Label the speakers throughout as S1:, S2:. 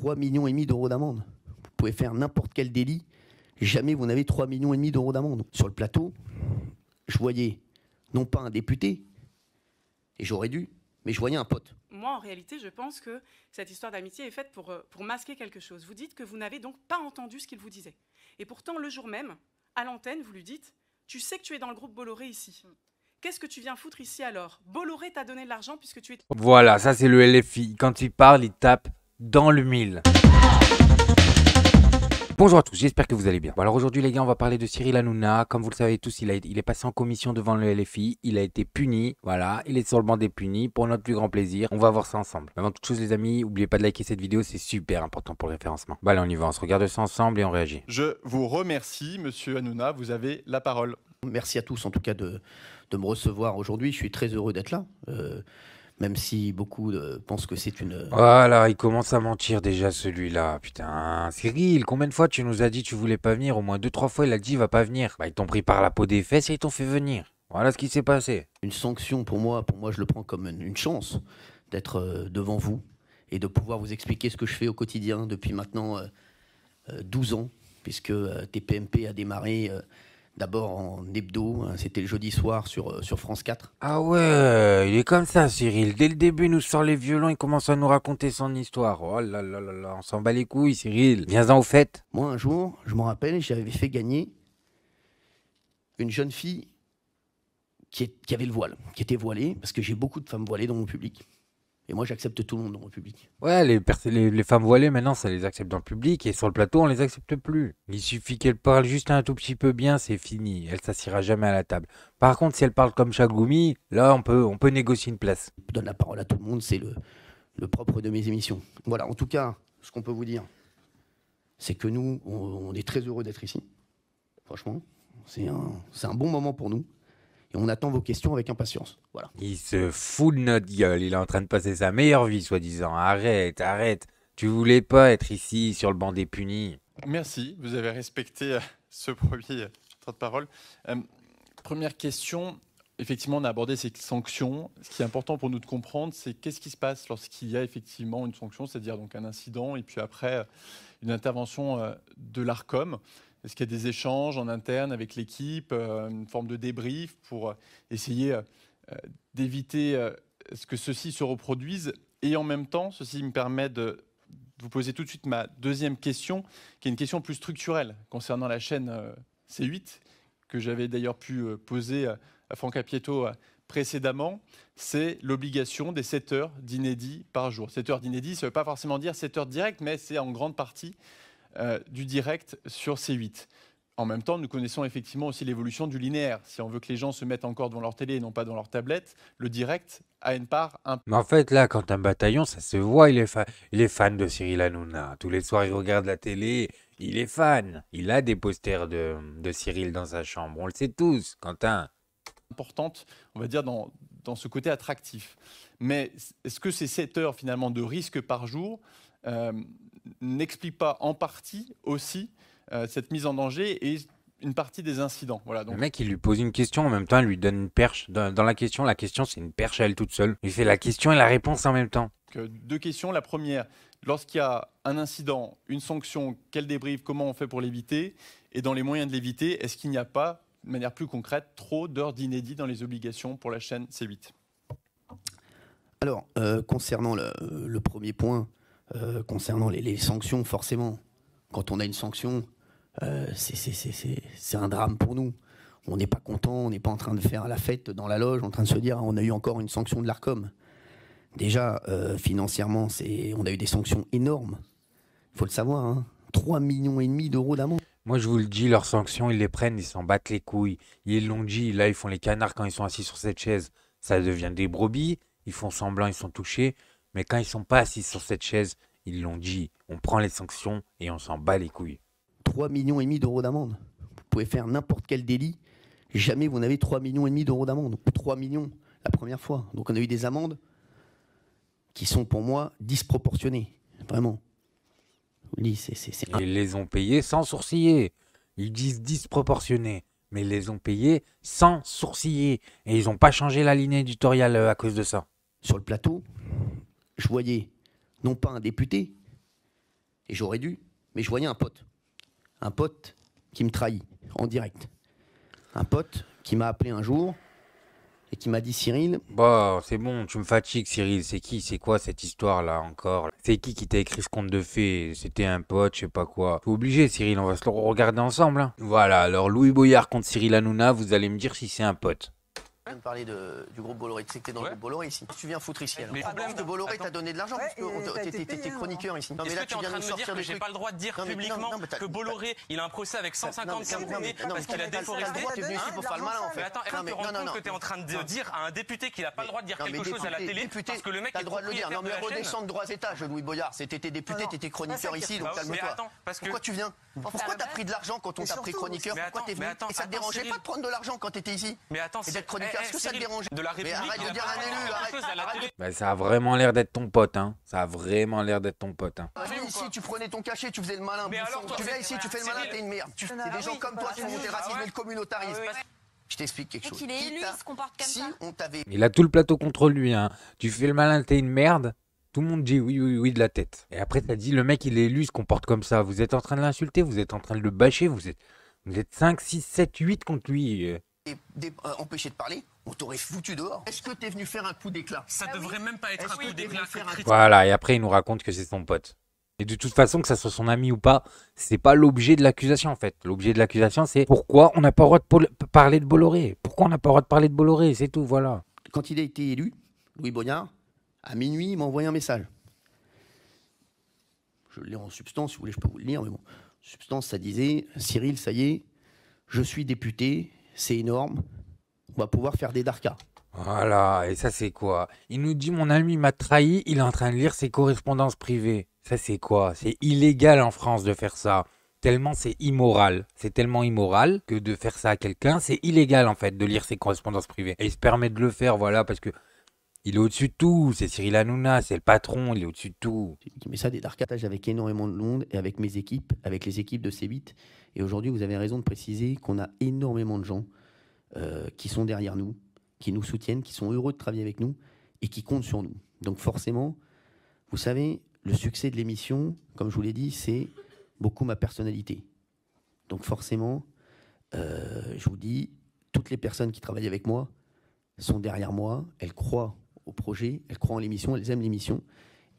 S1: 3 millions et demi d'euros d'amende. Vous pouvez faire n'importe quel délit, jamais vous n'avez 3 millions et demi d'euros d'amende. Sur le plateau, je voyais non pas un député, et j'aurais dû, mais je voyais un pote.
S2: Moi, en réalité, je pense que cette histoire d'amitié est faite pour, euh, pour masquer quelque chose. Vous dites que vous n'avez donc pas entendu ce qu'il vous disait. Et pourtant, le jour même, à l'antenne, vous lui dites Tu sais que tu es dans le groupe Bolloré ici. Qu'est-ce que tu viens foutre ici alors Bolloré t'a donné de l'argent puisque tu es. Voilà, ça c'est le
S3: LFI. Quand il parle, il tape dans le mille. Bonjour à tous, j'espère que vous allez bien. Bon, alors aujourd'hui les gars, on va parler de Cyril Hanouna. Comme vous le savez tous, il, a, il est passé en commission devant le LFI, il a été puni, voilà, il est sur le banc des punis pour notre plus grand plaisir. On va voir ça ensemble. Avant toute chose les amis, n'oubliez pas de liker cette vidéo, c'est super important pour le référencement. Bah bon, allez, on y va, on se regarde ça ensemble et on réagit.
S4: Je vous remercie monsieur
S1: Hanouna, vous avez la parole. Merci à tous en tout cas de, de me recevoir aujourd'hui, je suis très heureux d'être là. Euh, même si beaucoup euh, pensent que c'est une. Euh, voilà,
S3: il commence à mentir déjà celui-là. Putain, Cyril, combien de fois tu nous as dit tu voulais pas venir Au moins deux, trois fois, il a dit il va pas venir. Bah, ils t'ont pris par la peau des fesses et ils t'ont fait venir. Voilà ce qui s'est passé. Une sanction pour moi,
S1: pour moi, je le prends comme une chance d'être euh, devant vous et de pouvoir vous expliquer ce que je fais au quotidien depuis maintenant 12 ans, puisque TPMP a démarré
S3: D'abord en hebdo, hein, c'était le jeudi soir sur, euh, sur France 4. Ah ouais, il est comme ça, Cyril. Dès le début, il nous sort les violons, il commence à nous raconter son histoire. Oh là là là là, on s'en bat les couilles, Cyril. Viens-en au fait. Moi, un jour, je me rappelle, j'avais fait gagner
S1: une jeune fille qui avait le voile, qui était voilée, parce que j'ai beaucoup de femmes voilées dans mon public. Et moi, j'accepte tout le monde en
S3: public. Ouais, les, les, femmes voilées, maintenant, ça les accepte dans le public. Et sur le plateau, on les accepte plus. Il suffit qu'elles parlent juste un tout petit peu bien, c'est fini. Elle s'assira jamais à la table. Par contre, si elles parlent comme Chagoumi, là, on peut, on peut négocier une place. Je donne la parole à tout le monde, c'est le, le propre de mes émissions. Voilà, en tout cas,
S1: ce qu'on peut vous dire, c'est que nous, on, est très heureux d'être ici. Franchement, c'est un, un bon moment pour nous et on attend vos questions avec impatience. Voilà.
S3: Il se fout de notre gueule, il est en train de passer sa meilleure vie, soi-disant. Arrête, arrête. Tu voulais pas être ici sur le banc des punis.
S4: Merci, vous avez respecté euh, ce premier euh, temps de parole. Euh, première question, effectivement, on a abordé ces sanctions. Ce qui est important pour nous de comprendre, c'est qu'est-ce qui se passe lorsqu'il y a effectivement une sanction, c'est-à-dire donc un incident et puis après une intervention de l'ARCOM. Est-ce qu'il y a des échanges en interne avec l'équipe, euh, une forme de débrief pour euh, essayer euh, d'éviter ce que ceci se reproduise Et en même temps, ceci me permet de vous poser tout de suite ma deuxième question, qui est une question plus structurelle concernant la chaîne C8, que j'avais d'ailleurs pu poser à Franck Pieto précédemment, c'est l'obligation des 7 heures d'inédit par jour. 7 heures d'inédit, ça ne veut pas forcément dire 7 heures directes, mais c'est en grande partie euh, du direct sur C8. En même temps, nous connaissons effectivement aussi l'évolution du linéaire. Si on veut que les gens se mettent encore devant leur télé et non pas dans leur tablette, le direct a une part
S3: un... Mais en fait, là, quand un bataillon, ça se voit, il est, il est fan de Cyril Hanouna. Tous les soirs, il regarde la télé, il est fan. Il a des posters de, Cyril dans sa chambre. On le sait tous, Quentin.
S4: Importante, on va dire, dans, ce côté attractif. Mais est-ce que ces 7 heures, finalement, de risque par jour, euh, n'explique pas en partie aussi euh, cette mise en danger et une partie des incidents. Voilà, donc... Le mec,
S3: il lui pose une question, en même temps, il lui donne une perche. Dans, la question, la question, c'est une perche à elle toute seule. Il fait la question et la réponse en même temps.
S4: deux questions. La première, lorsqu'il y a un incident, une sanction, quel débrief, comment on fait pour l'éviter Et dans les moyens de l'éviter, est-ce qu'il n'y a pas, de manière plus concrète, trop d'heures d'inédit dans les obligations pour la chaîne C8
S1: Alors, euh, concernant le, premier point, euh, concernant les, sanctions, forcément, quand on a une sanction, euh, c'est un drame pour nous. On n'est pas content, on n'est pas en train de faire la fête dans la loge, en train de se dire on a eu encore une sanction de l'ARCOM. Déjà, euh, financièrement, on a eu des sanctions énormes.
S3: Il faut le savoir, hein.
S1: millions et demi d'euros d'amende.
S3: Moi, je vous le dis, leurs sanctions, ils les prennent, ils s'en battent les couilles. Ils l'ont dit, là, ils font les canards quand ils sont assis sur cette chaise. Ça devient des brebis, ils font semblant, ils sont touchés. Mais quand ils sont pas assis sur cette chaise, ils l'ont dit, on prend les sanctions et on s'en bat les couilles.
S1: 3 millions et demi d'euros d'amende. Vous pouvez faire n'importe quel délit, jamais vous n'avez 3 millions et demi d'euros d'amende. 3 millions la première fois. Donc on a eu des amendes qui sont pour moi disproportionnées, vraiment.
S3: Ils les ont payés sans sourciller. Ils disent disproportionnées mais ils les ont payés sans sourciller. Et ils n'ont pas changé la ligne éditoriale euh, à cause de ça. Sur le plateau, je voyais non pas un député,
S1: et j'aurais dû, mais je voyais un pote. Un pote qui me trahit en direct. Un pote qui m'a appelé un jour et qui m'a dit Cyril.
S3: Bon, bah, c'est bon, tu me fatigues Cyril, c'est qui, c'est quoi cette histoire là encore C'est qui qui t'a écrit ce conte de fées C'était un pote, je sais pas quoi. faut obligé Cyril, on va se le regarder ensemble. Hein. Voilà, alors Louis Boyard contre Cyril Hanouna, vous allez me dire si c'est un pote.
S1: Tu de parler de, du groupe Bolloré. Tu sais que t'es dans le groupe Bolloré ici. Tu viens foutre ici. Mais alors. Ah, problème que Bolloré t'a donné de l'argent parce que t'étais hein. chroniqueur ici. Non, mais là, tu viens de sortir que j'ai pas le droit de dire publiquement que Bolloré, il a un procès avec 150 Camerounais parce
S5: qu'il a déforesté. Tu es venu ici pour faire le malin, en fait. Attends, elle ce que tu hein, rends compte que t'es en train de dire à un député qu'il a pas le droit de dire quelque chose à la télé
S1: parce que le mec a le droit de le dire. Non, mais redescends de droits étages, Louis Boyard. C'était député, t'étais chroniqueur ici, donc calme-toi. Pourquoi tu viens Pourquoi t'as pris de l'argent quand on t'a pris chroniqueur Pourquoi t'es venu Et ça te dérangeait pas de prendre de l'argent quand t'étais ici Mais attends, est-ce eh, eh, que ça te dérange De la République. Mais arrête de dire un
S3: élu, arrête. ça a vraiment l'air d'être ton pote, hein. Ça a vraiment l'air d'être ton pote, hein. Ah,
S1: ici, tu prenais ton cachet, tu faisais le malin. tu viens ici, tu fais le malin, t'es une merde. C'est des gens comme toi bah, qui font des racisme ah et le communautarisme. Ah Je t'explique quelque chose. Il est élu, il se comporte comme ça.
S3: Il a tout le plateau contre lui, hein. Tu fais le malin, t'es une merde. Tout le monde dit oui, oui, oui de la tête. Et après, t'as dit, le mec, il est élu, il se comporte comme ça. Vous êtes en train de l'insulter, vous êtes en train de le bâcher, vous êtes, vous êtes 5, 6, 7, 8 contre lui. Euh.
S1: Euh, empêché de parler, on t'aurait foutu dehors. Est-ce que t'es venu faire un coup d'éclat Ça ah devrait même pas être un coup d'éclat. Voilà,
S3: et après il nous raconte que c'est son pote. Et de toute façon, que ça soit son ami ou pas, c'est pas l'objet de l'accusation en fait. L'objet de l'accusation, c'est pourquoi on n'a pas le droit de parler de Bolloré. Pourquoi on n'a pas le droit de parler de Bolloré, c'est tout, voilà. Quand il a été élu,
S1: Louis Boyard, à minuit, il m'a envoyé un message. Je l'ai en substance, si vous voulez, je peux vous le lire, mais Substance, ça disait Cyril, ça y est, je suis député, c'est énorme. On va pouvoir faire des darkas.
S3: Voilà, et ça c'est quoi Il nous dit mon ami m'a trahi, il est en train de lire ses correspondances privées. Ça c'est quoi C'est illégal en France de faire ça. Tellement c'est immoral. C'est tellement immoral que de faire ça à quelqu'un, c'est illégal en fait de lire ses correspondances privées. Et il se permet de le faire, voilà, parce que il est au-dessus de tout, c'est Cyril Hanouna, c'est le patron, il est au-dessus de tout. Mais ça, des darkatages avec
S1: énormément de monde et avec mes équipes, avec les équipes de C8. Et aujourd'hui, vous avez raison de préciser qu'on a énormément de gens euh, qui sont derrière nous, qui nous soutiennent, qui sont heureux de travailler avec nous et qui comptent sur nous. Donc forcément, vous savez, le succès de l'émission, comme je vous l'ai dit, c'est beaucoup ma personnalité. Donc forcément, euh, je vous dis, toutes les personnes qui travaillent avec moi sont derrière moi, elles croient au projet, elles croient en l'émission, elles aiment l'émission.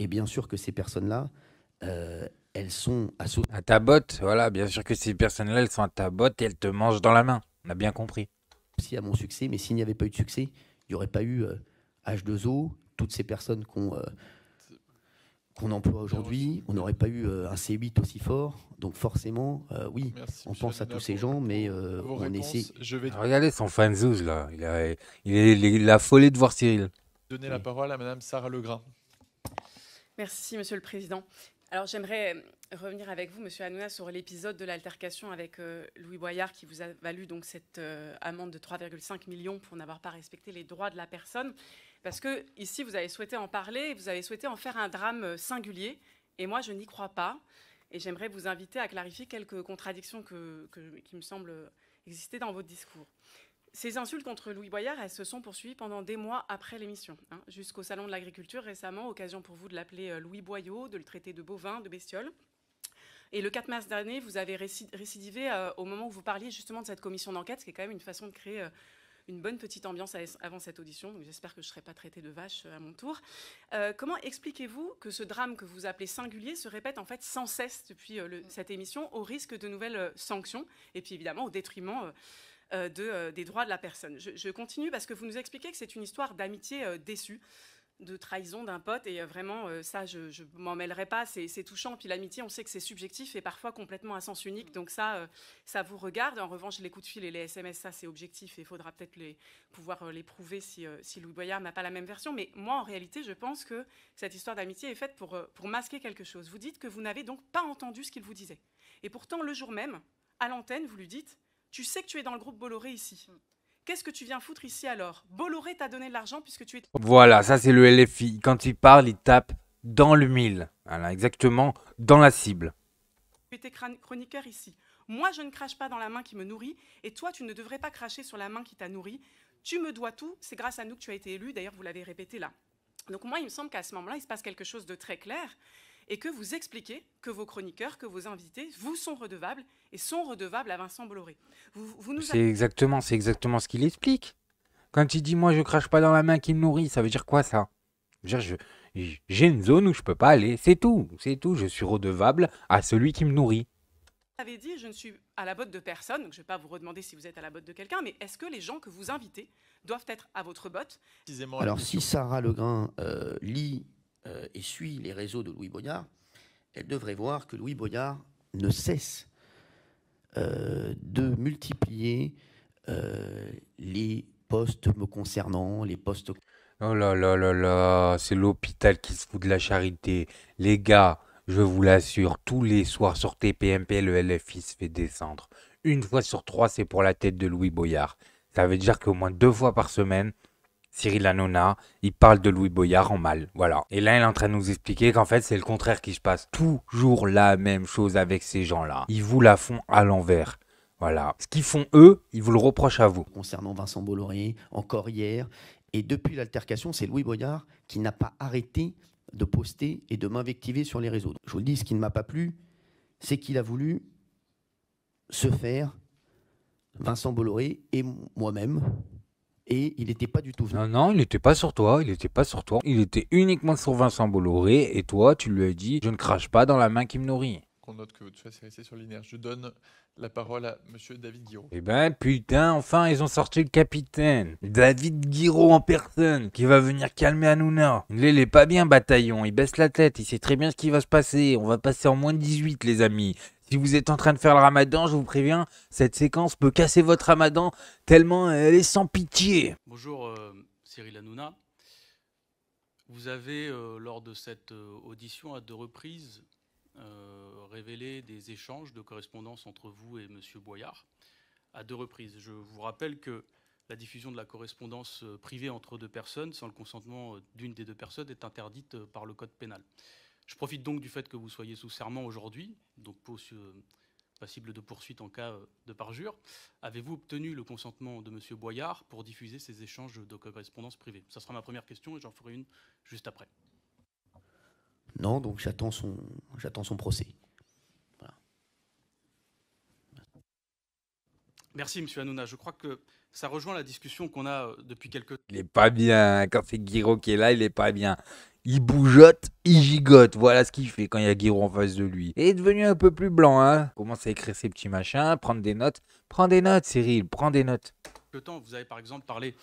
S1: Et bien sûr que ces personnes-là, euh,
S3: elles sont associées. À ta botte, voilà, bien sûr que ces personnes-là, elles sont à ta botte et elles te mangent dans la main. On a bien compris. Si à mon succès, mais s'il n'y avait pas eu de succès, il n'y aurait pas eu
S1: H2O, euh, toutes ces personnes qu'on euh, qu'on emploie aujourd'hui, on n'aurait pas eu un C8 aussi fort. Donc forcément, oui, on pense à tous ces gens, mais on
S3: essaie. Regardez son fanzouz là, il, a, il, est, la de voir Cyril.
S4: Donner la parole à Madame Sarah Legras.
S2: Merci, Monsieur le Président. Alors j'aimerais euh, revenir avec vous, Monsieur Hanouna, sur l'épisode de l'altercation avec euh, Louis Boyard qui vous a valu donc cette euh, amende de 3,5 millions pour n'avoir pas respecté les droits de la personne. Parce que ici, vous avez souhaité en parler, vous avez souhaité en faire un drame singulier. Et moi, je n'y crois pas. Et j'aimerais vous inviter à clarifier quelques contradictions qui me semblent exister dans votre discours. Ces insultes contre Louis Boyard, elles se sont poursuivies pendant des mois après l'émission, hein, jusqu'au Salon de l'Agriculture récemment, occasion pour vous de l'appeler euh, Louis Boyau, de le traiter de bovin, de bestiole. Et le 4 mars dernier, vous avez récidivé euh, au moment où vous parliez justement de cette commission d'enquête, ce qui est quand même une façon de créer euh, une bonne petite ambiance avant cette audition. Donc j'espère que je ne serai pas traité de vache à mon tour. comment expliquez-vous que ce drame que vous appelez singulier se répète en fait sans cesse depuis mmh. cette émission, au risque de nouvelles sanctions, et puis évidemment au détriment euh, euh, des droits de la personne. Je, continue parce que vous nous expliquez que c'est une histoire d'amitié euh, déçue de trahison d'un pote. Et vraiment, ça, je, ne m'en mêlerai pas. C'est touchant. Puis l'amitié, on sait que c'est subjectif et parfois complètement à sens unique. Donc ça, ça vous regarde. En revanche, les coups de fil et les SMS, ça, c'est objectif et il faudra peut-être les, pouvoir les prouver si, si Louis Boyard n'a pas la même version. Mais moi, en réalité, je pense que cette histoire d'amitié est faite pour, pour masquer quelque chose. Vous dites que vous n'avez donc pas entendu ce qu'il vous disait. Et pourtant, le jour même, à l'antenne, vous lui dites tu sais que tu es dans le groupe Bolloré ici. Mm. Qu'est-ce que tu viens foutre ici alors Bolloré t'a donné de l'argent puisque tu es...
S3: Voilà, ça c'est le LFI. Quand il parle, il tape dans le mille. Voilà, exactement, dans la cible.
S2: Tu étais chroniqueur ici. Moi, je ne crache pas dans la main qui me nourrit, et toi, tu ne devrais pas cracher sur la main qui t'a nourri. Tu me dois tout, c'est grâce à nous que tu as été élu, d'ailleurs, vous l'avez répété là. Donc moi, il me semble qu'à ce moment-là, il se passe quelque chose de très clair, et que vous expliquez que vos chroniqueurs, que vos invités vous sont redevables et sont redevables à Vincent Bolloré. c'est
S3: exactement, c'est exactement ce qu'il explique. Quand il dit moi je crache pas dans la main qui me nourrit, ça veut dire quoi ça J'ai une zone où je peux pas aller, c'est tout, c'est tout. Je suis redevable à celui qui me nourrit.
S2: Vous avez dit je ne suis à la botte de personne, donc je ne vais pas vous redemander si vous êtes à la botte de quelqu'un, mais est-ce que les gens que vous invitez doivent être à votre botte Alors si
S1: Sarah Legrain euh, lit et euh, suit les réseaux de Louis Boyard, elle devrait voir que Louis Boyard ne cesse euh, de multiplier euh, les postes me concernant, les postes...
S3: Oh là là là là, c'est l'hôpital qui se fout de la charité. Les gars, je vous l'assure, tous les soirs sur TPMP, le LFI se fait descendre. Une fois sur trois, c'est pour la tête de Louis Boyard. Ça veut dire qu'au moins deux fois par semaine, Cyril Hanona, il parle de Louis Boyard en mal, voilà. Et là, il est en train de nous expliquer qu'en fait, c'est le contraire qui se passe. Toujours la même chose avec ces gens-là. Ils vous la font à l'envers. Voilà. Ce qu'ils font eux, ils vous le reprochent
S1: à vous. Concernant Vincent Bolloré, encore hier, et depuis l'altercation, c'est Louis Boyard qui n'a pas arrêté de poster et de m'invectiver sur les réseaux. Je vous le dis, ce qui ne m'a pas plu, c'est qu'il a voulu se faire Vincent Bolloré et moi-même et il n'était pas du
S3: tout venu. Non, non, il n'était pas sur toi, il n'était pas sur toi. Il était uniquement sur Vincent Bolloré et toi, tu lui as dit Je ne crache pas dans la main qui me nourrit.
S4: Qu'on note que vous resté sur l'inert. Je donne la parole à monsieur David Guiraud. Eh ben
S3: putain, enfin ils ont sorti le capitaine. David Guiraud en personne, qui va venir calmer Hanouna. Il est pas bien bataillon, il baisse la tête, il sait très bien ce qui va se passer. On va passer en moins de 18 les amis. Si vous êtes en train de faire le ramadan, je vous préviens, cette séquence peut casser votre ramadan tellement elle est sans pitié.
S5: Bonjour euh, Cyril Hanouna. Vous avez, euh, lors de cette euh, audition à deux reprises, révélé des échanges de correspondance entre vous et M. Boyard. À deux reprises. Je vous rappelle que la diffusion de la correspondance privée entre deux personnes sans le consentement d'une des deux personnes est interdite par le Code pénal. Je profite donc du fait que vous soyez sous serment aujourd'hui, donc passible de poursuite en cas euh, de parjure. Avez-vous obtenu le consentement de M. Boyard pour diffuser ces échanges de correspondance privée Ça sera ma première question et j'en ferai une juste après.
S1: Non, donc j'attends son,
S3: procès.
S5: Merci, Monsieur Hanouna. Je crois que ça rejoint la discussion qu'on a euh, depuis quelques temps. Il n'est pas
S3: bien. Hein. Quand c'est Guiraud qui est là, il n'est pas bien il bougeote, il gigote. Voilà ce qu'il fait quand il y a Guérou en face de lui. Et est devenu un peu plus blanc, hein. Commence à écrire ses petits machins, prendre des notes. Prends des notes, Cyril, prends des notes.
S5: Le temps, vous avez par exemple parlé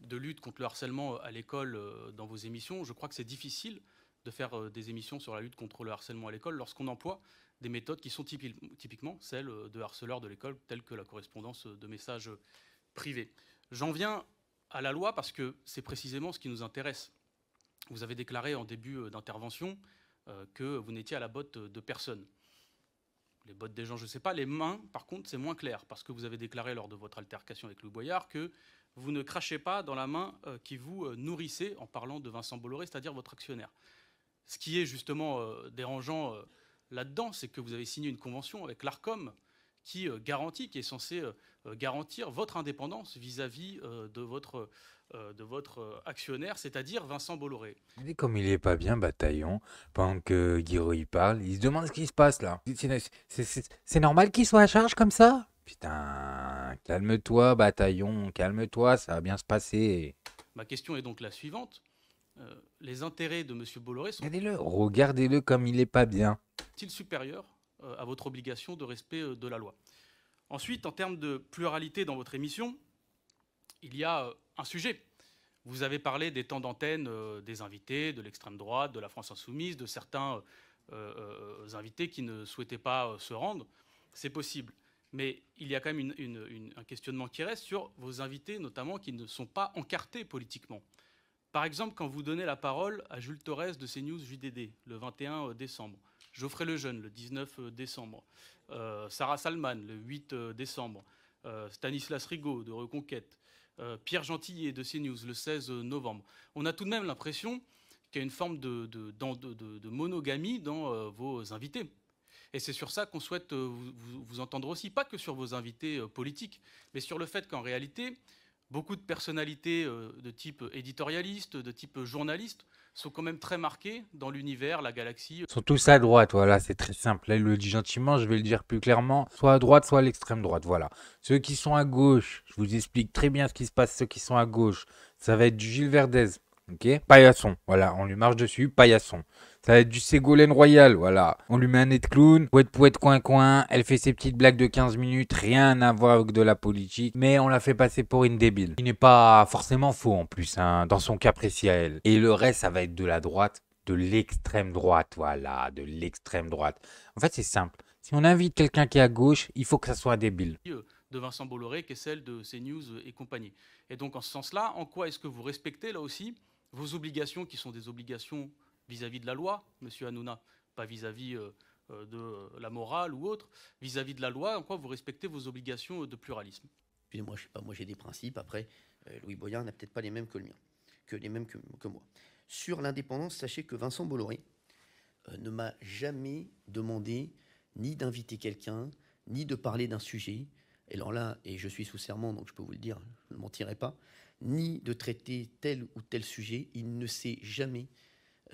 S5: de lutte contre le harcèlement euh, à l'école euh, dans vos émissions. Je crois que c'est difficile de faire euh, des émissions sur la lutte contre le harcèlement à l'école lorsqu'on emploie des méthodes qui sont typiquement celles de harceleurs de l'école, telles que la correspondance de messages privés. J'en viens à la loi parce que c'est précisément ce qui nous intéresse vous avez déclaré en début euh, d'intervention euh, que vous n'étiez à la botte de personne. Les bottes des gens, je ne sais pas. Les mains, par contre, c'est moins clair, parce que vous avez déclaré lors de votre altercation avec Louis Boyard que vous ne crachez pas dans la main euh, qui vous nourrissait en parlant de Vincent Bolloré, c'est-à-dire votre actionnaire. Ce qui est justement dérangeant là-dedans, c'est que vous avez signé une convention avec l'ARCOM, qui euh, garantit, qui est censé euh, euh, garantir votre indépendance vis-à-vis de, votre, de votre actionnaire, c'est-à-dire Vincent Bolloré.
S3: Mais comme il n'est pas bien, Bataillon, pendant que Guiraud y parle, il se demande ce qui se passe là. C'est normal qu'il soit à charge comme ça Putain, calme-toi, Bataillon, calme-toi, ça va bien se passer.
S5: Ma question est donc la suivante. les intérêts de M. Bolloré sont... Regardez-le,
S3: regardez-le comme il n'est pas bien.
S5: Est-il supérieur euh, à votre obligation de respect euh, de la loi. Ensuite, en termes de pluralité dans votre émission, il y a euh, un sujet. Vous avez parlé des temps d'antenne des invités, de l'extrême droite, de la France insoumise, de certains invités qui ne souhaitaient pas se rendre. C'est possible. Mais il y a quand même un questionnement qui reste sur vos invités, notamment qui ne sont pas encartés politiquement. Par exemple, quand vous donnez la parole à Jules Torres de CNews JDD le 21 décembre, Geoffrey Lejeune, le 19 euh, décembre. Euh, Sarah Salman, le 8 euh, décembre. Stanislas Rigaud, de Reconquête. Pierre Gentillet, de CNews, le 16 novembre. On a tout de même l'impression qu'il y a une forme de, monogamie dans vos invités. Et c'est sur ça qu'on souhaite vous, entendre aussi, pas que sur vos invités politiques, mais sur le fait qu'en réalité, beaucoup de personnalités euh, de type éditorialiste, de type journaliste, sont quand même très marquées dans l'univers, la galaxie. Ils sont
S3: tous à droite, voilà, c'est très simple. Là, il le dit gentiment, je vais le dire plus clairement, soit à droite, soit à l'extrême droite, voilà. Ceux qui sont à gauche, je vous explique très bien ce qui se passe, ceux qui sont à gauche, ça va être du Gilles Verdez, ok Paillasson, voilà, on lui marche dessus, paillasson. Ça va être du Ségolène Royal, voilà. On lui met un nez de clown, pouette pouette coin coin, elle fait ses petites blagues de 15 minutes, rien à voir avec de la politique, mais on la fait passer pour une débile. Il n'est pas forcément faux en plus, hein, dans son cas précis à elle. Et le reste, ça va être de la droite, de l'extrême droite, voilà, de l'extrême droite. En fait, c'est simple. Si on invite quelqu'un qui est à gauche, il faut que ça soit débile.
S5: De Vincent Bolloré, qui celle de CNews et compagnie. Et donc, en ce sens-là, en quoi est-ce que vous respectez, là aussi, vos obligations, qui sont des obligations vis-à-vis de la loi, monsieur Hanouna, pas vis-à-vis euh, euh, de la morale ou autre, vis-à-vis de la loi, en quoi vous respectez vos obligations euh, de pluralisme
S1: moi, je sais pas, moi j'ai des principes. Après, Louis Boyard n'a peut-être pas les mêmes que le mien, que les mêmes que, que moi. Sur l'indépendance, sachez que Vincent Bolloré ne m'a jamais demandé ni d'inviter quelqu'un, ni de parler d'un sujet. Et alors là, et je suis sous serment, donc je peux vous le dire, je ne mentirai pas, ni de traiter tel ou tel sujet. Il ne sait jamais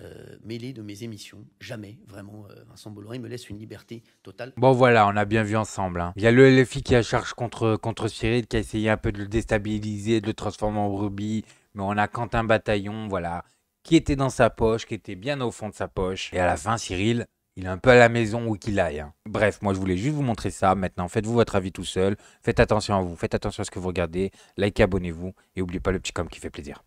S1: euh, mêlé de mes émissions. Jamais, vraiment, euh, Vincent Bolloré me laisse une liberté
S3: totale. Bon voilà, on a bien vu ensemble. Hein. Il y a le LFI qui a charge contre, contre Cyril, qui a essayé un peu de le déstabiliser, de le transformer en brebis. Mais on a Quentin Bataillon, voilà, qui était dans sa poche, qui était bien au fond de sa poche. Et à la fin, Cyril, il est un peu à la maison où qu'il aille. Hein. Bref, moi je voulais juste vous montrer ça. Maintenant, faites-vous votre avis tout seul. Faites attention à vous, faites attention à ce que vous regardez. Likez, abonnez-vous et oubliez pas le petit comme qui fait plaisir.